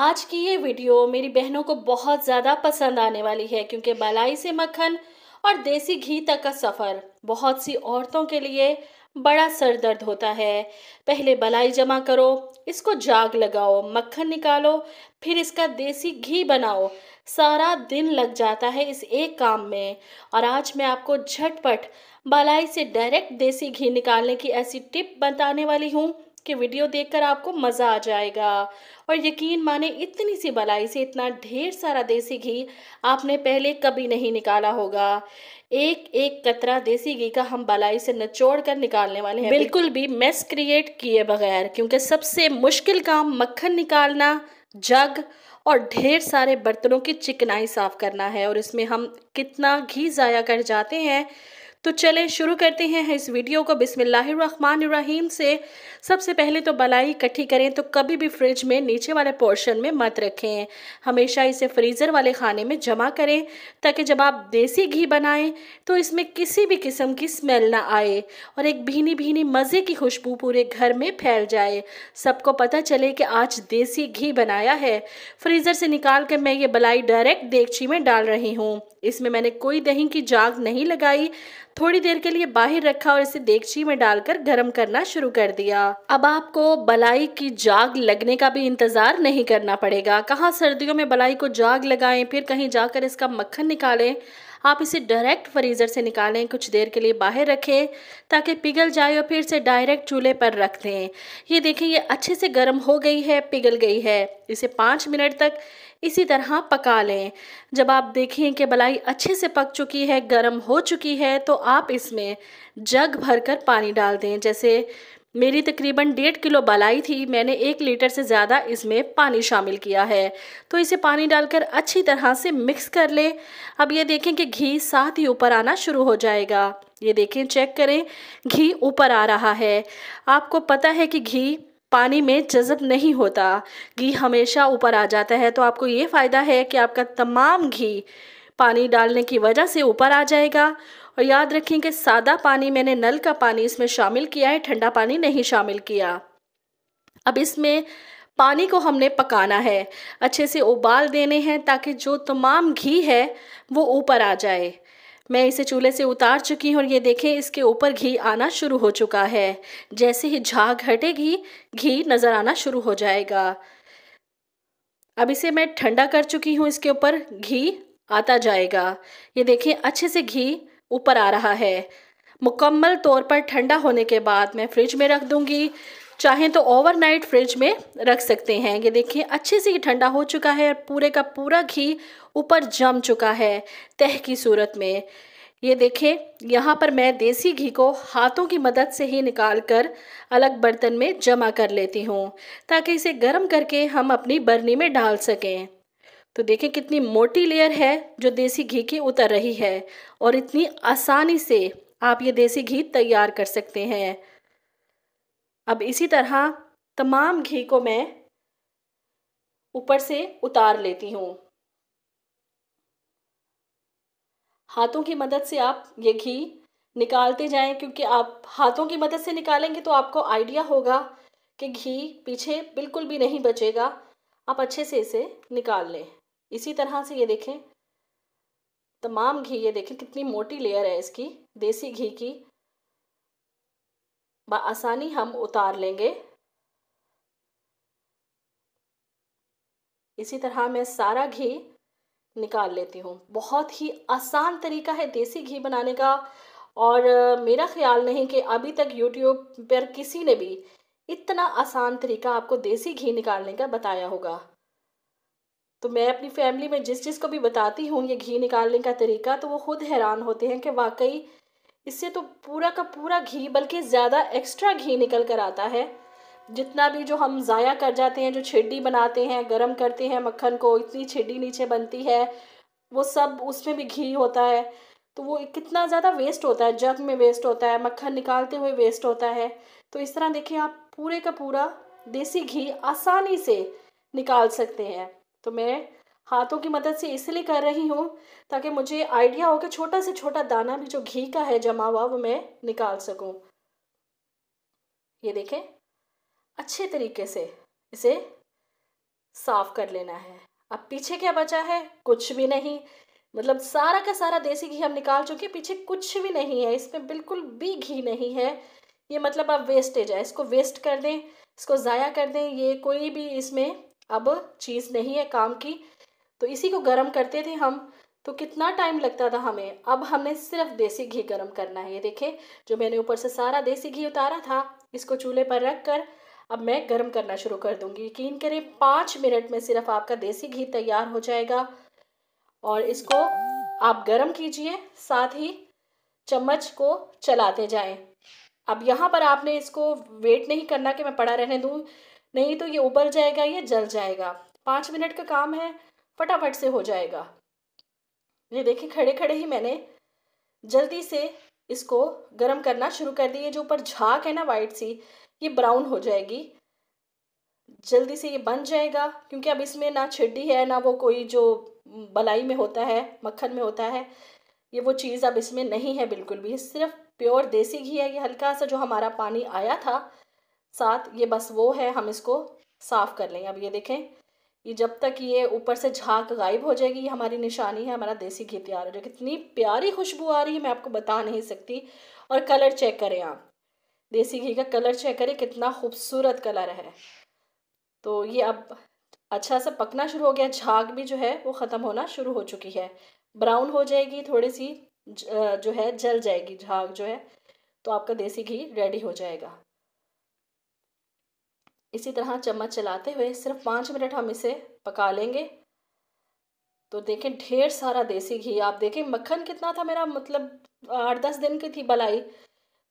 आज की ये वीडियो मेरी बहनों को बहुत ज़्यादा पसंद आने वाली है क्योंकि बलाई से मक्खन और देसी घी तक का सफ़र बहुत सी औरतों के लिए बड़ा सर दर्द होता है पहले बलाई जमा करो इसको जाग लगाओ मक्खन निकालो फिर इसका देसी घी बनाओ सारा दिन लग जाता है इस एक काम में और आज मैं आपको झटपट बलाई से डायरेक्ट देसी घी निकालने की ऐसी टिप बताने वाली हूँ कि वीडियो देखकर आपको मज़ा आ जाएगा और यकीन माने इतनी सी भलाई से इतना ढेर सारा देसी घी आपने पहले कभी नहीं निकाला होगा एक एक कतरा देसी घी का हम भलाई से निचोड़ कर निकालने वाले हैं बिल्कुल भी मेस क्रिएट किए बगैर क्योंकि सबसे मुश्किल काम मक्खन निकालना जग और ढेर सारे बर्तनों की चिकनाई साफ़ करना है और इसमें हम कितना घी ज़ाया कर जाते हैं तो चलें शुरू करते हैं इस वीडियो को बिसमीम से सबसे पहले तो बलाई इकट्ठी करें तो कभी भी फ्रिज में नीचे वाले पोर्शन में मत रखें हमेशा इसे फ्रीज़र वाले खाने में जमा करें ताकि जब आप देसी घी बनाएं तो इसमें किसी भी किस्म की स्मेल ना आए और एक भीनी भीनी मज़े की खुशबू पूरे घर में फैल जाए सबको पता चले कि आज देसी घी बनाया है फ्रीज़र से निकाल कर मैं ये बलाई डायरेक्ट देगची में डाल रही हूँ इसमें मैंने कोई दही की जाग नहीं लगाई थोड़ी देर के लिए बाहर रखा और इसे देगची में डालकर गर्म करना शुरू कर दिया अब आपको बलाई की जाग लगने का भी इंतजार नहीं करना पड़ेगा कहाँ सर्दियों में बलाई को जाग लगाएं फिर कहीं जाकर इसका मक्खन निकालें आप इसे डायरेक्ट फ्रीज़र से निकालें कुछ देर के लिए बाहर रखें ताकि पिघल जाए और फिर इसे डायरेक्ट चूल्हे पर रख दें ये देखें ये अच्छे से गर्म हो गई है पिघल गई है इसे पाँच मिनट तक इसी तरह पका लें जब आप देखें कि बलाई अच्छे से पक चुकी है गर्म हो चुकी है तो आप इसमें जग भर कर पानी डाल दें जैसे मेरी तकरीबन डेढ़ किलो बलाई थी मैंने एक लीटर से ज़्यादा इसमें पानी शामिल किया है तो इसे पानी डालकर अच्छी तरह से मिक्स कर लें अब ये देखें कि घी साथ ही ऊपर आना शुरू हो जाएगा ये देखें चेक करें घी ऊपर आ रहा है आपको पता है कि घी पानी में जज़ब नहीं होता घी हमेशा ऊपर आ जाता है तो आपको ये फ़ायदा है कि आपका तमाम घी पानी डालने की वजह से ऊपर आ जाएगा और याद रखें कि सादा पानी मैंने नल का पानी इसमें शामिल किया है ठंडा पानी नहीं शामिल किया अब इसमें पानी को हमने पकाना है अच्छे से उबाल देने हैं ताकि जो तमाम घी है वो ऊपर आ जाए मैं इसे चूल्हे से उतार चुकी हूँ और ये देखें इसके ऊपर घी आना शुरू हो चुका है जैसे ही झाग हटेगी घी नज़र आना शुरू हो जाएगा अब इसे मैं ठंडा कर चुकी हूँ इसके ऊपर घी आता जाएगा ये देखें अच्छे से घी ऊपर आ रहा है मुकम्मल तौर पर ठंडा होने के बाद मैं फ्रिज में रख दूँगी चाहें तो ओवरनाइट फ्रिज में रख सकते हैं ये देखिए अच्छे से ही ठंडा हो चुका है पूरे का पूरा घी ऊपर जम चुका है तह की सूरत में ये देखें यहाँ पर मैं देसी घी को हाथों की मदद से ही निकाल कर अलग बर्तन में जमा कर लेती हूँ ताकि इसे गर्म करके हम अपनी बर्नी में डाल सकें तो देखें कितनी मोटी लेयर है जो देसी घी की उतर रही है और इतनी आसानी से आप ये देसी घी तैयार कर सकते हैं अब इसी तरह तमाम घी को मैं ऊपर से उतार लेती हूँ हाथों की मदद से आप ये घी निकालते जाएं क्योंकि आप हाथों की मदद से निकालेंगे तो आपको आइडिया होगा कि घी पीछे बिल्कुल भी नहीं बचेगा आप अच्छे से इसे निकाल लें इसी तरह से ये देखें तमाम घी ये देखें कितनी मोटी लेयर है इसकी देसी घी की आसानी हम उतार लेंगे इसी तरह मैं सारा घी निकाल लेती हूँ बहुत ही आसान तरीका है देसी घी बनाने का और मेरा ख्याल नहीं कि अभी तक यूट्यूब पर किसी ने भी इतना आसान तरीका आपको देसी घी निकालने का बताया होगा तो मैं अपनी फैमिली में जिस जिस को भी बताती हूँ ये घी निकालने का तरीका तो वो खुद हैरान होते हैं कि वाकई इससे तो पूरा का पूरा घी बल्कि ज़्यादा एक्स्ट्रा घी निकल कर आता है जितना भी जो हम ज़ाया कर जाते हैं जो छिड्डी बनाते हैं गर्म करते हैं मक्खन को इतनी छिड्डी नीचे बनती है वो सब उसमें भी घी होता है तो वो कितना ज़्यादा वेस्ट होता है जग में वेस्ट होता है मक्खन निकालते हुए वेस्ट होता है तो इस तरह देखिए आप पूरे का पूरा देसी घी आसानी से निकाल सकते हैं तो मैं हाथों की मदद से इसलिए कर रही हूँ ताकि मुझे आइडिया हो कि छोटा से छोटा दाना भी जो घी का है जमा हुआ वो मैं निकाल सकूँ ये देखें अच्छे तरीके से इसे साफ कर लेना है अब पीछे क्या बचा है कुछ भी नहीं मतलब सारा का सारा देसी घी हम निकाल चुके पीछे कुछ भी नहीं है इसमें बिल्कुल भी घी नहीं है ये मतलब अब वेस्टेज है इसको वेस्ट कर दें इसको ज़ाया कर दें ये कोई भी इसमें अब चीज़ नहीं है काम की तो इसी को गर्म करते थे हम तो कितना टाइम लगता था हमें अब हमें सिर्फ देसी घी गर्म करना है ये देखिए जो मैंने ऊपर से सारा देसी घी उतारा था इसको चूल्हे पर रख कर अब मैं गर्म करना शुरू कर दूंगी यकीन करें पाँच मिनट में सिर्फ आपका देसी घी तैयार हो जाएगा और इसको आप गर्म कीजिए साथ ही चम्मच को चलाते जाएं अब यहाँ पर आपने इसको वेट नहीं करना कि मैं पड़ा रहने दूँ नहीं तो ये उबल जाएगा ये जल जाएगा पाँच मिनट का काम है फटाफट से हो जाएगा ये देखिए खड़े खड़े ही मैंने जल्दी से इसको गर्म करना शुरू कर दिया जो ऊपर झाक है ना वाइट सी ये ब्राउन हो जाएगी जल्दी से ये बन जाएगा क्योंकि अब इसमें ना छिड्डी है ना वो कोई जो बलाई में होता है मक्खन में होता है ये वो चीज़ अब इसमें नहीं है बिल्कुल भी सिर्फ प्योर देसी घी है ये हल्का सा जो हमारा पानी आया था साथ ये बस वो है हम इसको साफ़ कर लेंगे अब ये देखें ये जब तक ये ऊपर से झाक गायब हो जाएगी ये हमारी निशानी है हमारा देसी घी तैयार हो जाएगा कितनी प्यारी खुशबू आ रही है मैं आपको बता नहीं सकती और कलर चेक करें आप देसी घी का कलर चेक करें कितना खूबसूरत कलर है तो ये अब अच्छा सा पकना शुरू हो गया झाग भी जो है वो ख़त्म होना शुरू हो चुकी है ब्राउन हो जाएगी थोड़ी सी जो है जल जाएगी झाग जो है तो आपका देसी घी रेडी हो जाएगा इसी तरह चम्मच चलाते हुए सिर्फ पाँच मिनट हम इसे पका लेंगे तो देखें ढेर सारा देसी घी आप देखें मक्खन कितना था मेरा मतलब आठ दस दिन की थी बलाई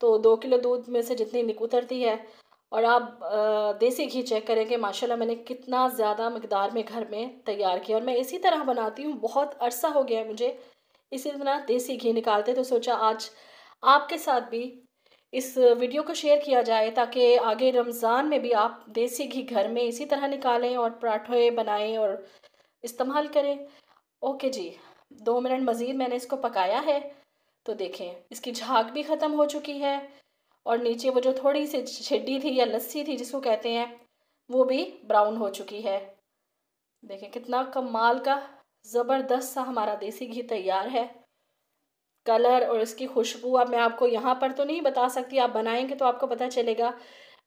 तो दो किलो दूध में से जितनी निक उतरती है और आप देसी घी चेक करेंगे माशाल्लाह मैंने कितना ज़्यादा मकदार में घर में तैयार किया और मैं इसी तरह बनाती हूँ बहुत अरसा हो गया है मुझे इसी तरह देसी घी निकालते तो सोचा आज आपके साथ भी इस वीडियो को शेयर किया जाए ताकि आगे रमज़ान में भी आप देसी घी घर में इसी तरह निकालें और पराठे बनाएं और इस्तेमाल करें ओके जी दो मिनट मज़ीद मैंने इसको पकाया है तो देखें इसकी झाग भी ख़त्म हो चुकी है और नीचे वो जो थोड़ी सी छिड्डी थी या लस्सी थी जिसको कहते हैं वो भी ब्राउन हो चुकी है देखें कितना कमाल का ज़बरदस्त सा हमारा देसी घी तैयार है कलर और इसकी खुशबू अब मैं आपको यहाँ पर तो नहीं बता सकती आप बनाएंगे तो आपको पता चलेगा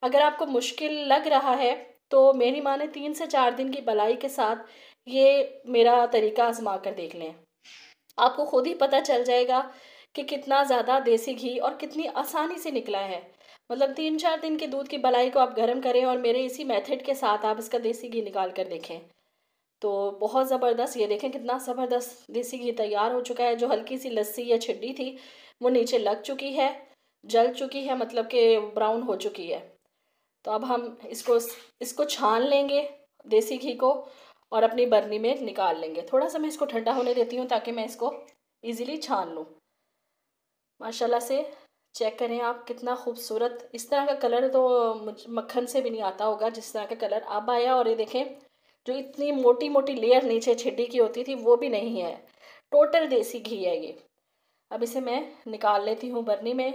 अगर आपको मुश्किल लग रहा है तो मेरी माँ ने तीन से चार दिन की बलाई के साथ ये मेरा तरीका आजमा कर देख लें आपको खुद ही पता चल जाएगा कि कितना ज़्यादा देसी घी और कितनी आसानी से निकला है मतलब तीन चार दिन के दूध की बलाई को आप गर्म करें और मेरे इसी मेथड के साथ आप इसका देसी घी निकाल कर देखें तो बहुत ज़बरदस्त ये देखें कितना ज़बरदस्त देसी घी तैयार हो चुका है जो हल्की सी लस्सी या छिड्डी थी वो नीचे लग चुकी है जल चुकी है मतलब कि ब्राउन हो चुकी है तो अब हम इसको इसको छान लेंगे देसी घी को और अपनी बर्नी में निकाल लेंगे थोड़ा सा मैं इसको ठंडा होने देती हूँ ताकि मैं इसको ईज़िली छान लूँ माशाला से चेक करें आप कितना खूबसूरत इस तरह का कलर तो मक्खन से भी नहीं आता होगा जिस तरह का कलर अब आया और ये देखें जो इतनी मोटी मोटी लेयर नीचे छिड्डी की होती थी वो भी नहीं है टोटल देसी घी है ये अब इसे मैं निकाल लेती हूँ बर्नी में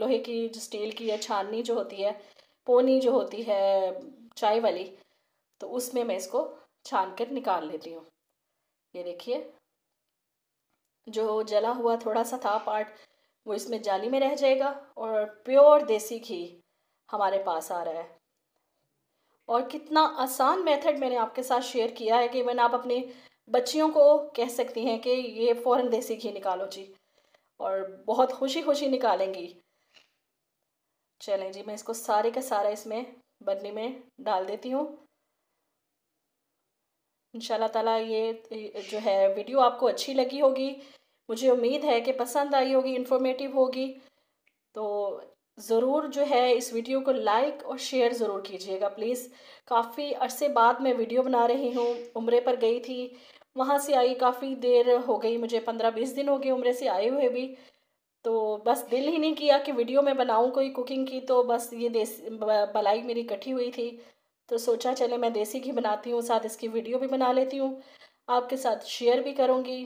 लोहे की जो स्टील की या छाननी जो होती है पोनी जो होती है चाय वाली तो उसमें मैं इसको छान कर निकाल लेती हूँ ये देखिए जो जला हुआ थोड़ा सा था पार्ट वो इसमें जाली में रह जाएगा और प्योर देसी घी हमारे पास आ रहा है और कितना आसान मेथड मैंने आपके साथ शेयर किया है कि इवन आप अपने बच्चियों को कह सकती हैं कि ये फ़ौरन देसी घी निकालो जी और बहुत खुशी खुशी निकालेंगी चलें जी मैं इसको सारे का सारा इसमें बदनी में डाल देती हूँ इन ताला ये जो है वीडियो आपको अच्छी लगी होगी मुझे उम्मीद है कि पसंद आई होगी इन्फॉर्मेटिव होगी तो ज़रूर जो है इस वीडियो को लाइक और शेयर ज़रूर कीजिएगा प्लीज़ काफ़ी अरसे बाद मैं वीडियो बना रही हूँ उम्र पर गई थी वहाँ से आई काफ़ी देर हो गई मुझे पंद्रह बीस दिन हो गए उम्र से आए हुए भी तो बस दिल ही नहीं किया कि वीडियो मैं बनाऊँ कोई कुकिंग की तो बस ये देसी बलाई मेरी कटी हुई थी तो सोचा चले मैं देसी घी बनाती हूँ साथ इसकी वीडियो भी बना लेती हूँ आपके साथ शेयर भी करूँगी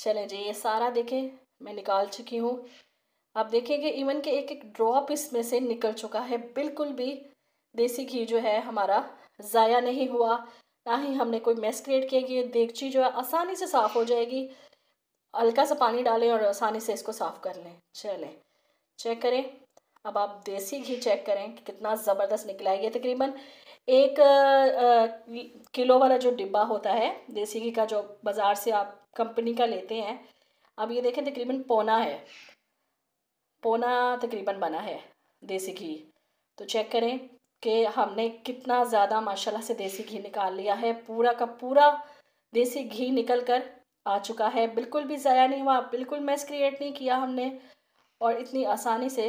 चलें जी ये सारा देखें मैं निकाल चुकी हूँ आप देखेंगे इवन के एक एक ड्रॉप इसमें से निकल चुका है बिल्कुल भी देसी घी जो है हमारा ज़ाया नहीं हुआ ना ही हमने कोई मेस क्रिएट किया ये देगची जो है आसानी से साफ़ हो जाएगी हल्का सा पानी डालें और आसानी से इसको साफ़ कर लें चलें चेक करें अब आप देसी घी चेक करें कि कितना ज़बरदस्त निकला है ये तकरीबन एक किलो वाला जो डिब्बा होता है देसी घी का जो बाज़ार से आप कंपनी का लेते हैं अब ये देखें तकरीबन पौना है पौना तकरीबन बना है देसी घी तो चेक करें कि हमने कितना ज़्यादा माशाल्लाह से देसी घी निकाल लिया है पूरा का पूरा देसी घी निकल कर आ चुका है बिल्कुल भी ज़ाया नहीं हुआ बिल्कुल मैस क्रिएट नहीं किया हमने और इतनी आसानी से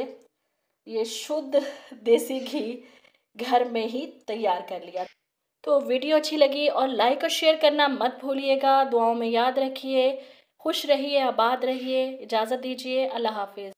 ये शुद्ध देसी घी घर में ही तैयार कर लिया तो वीडियो अच्छी लगी और लाइक और शेयर करना मत भूलिएगा दुआओं में याद रखिए खुश रहिए आबाद रहिए इजाज़त दीजिए अल्लाह हाफिज़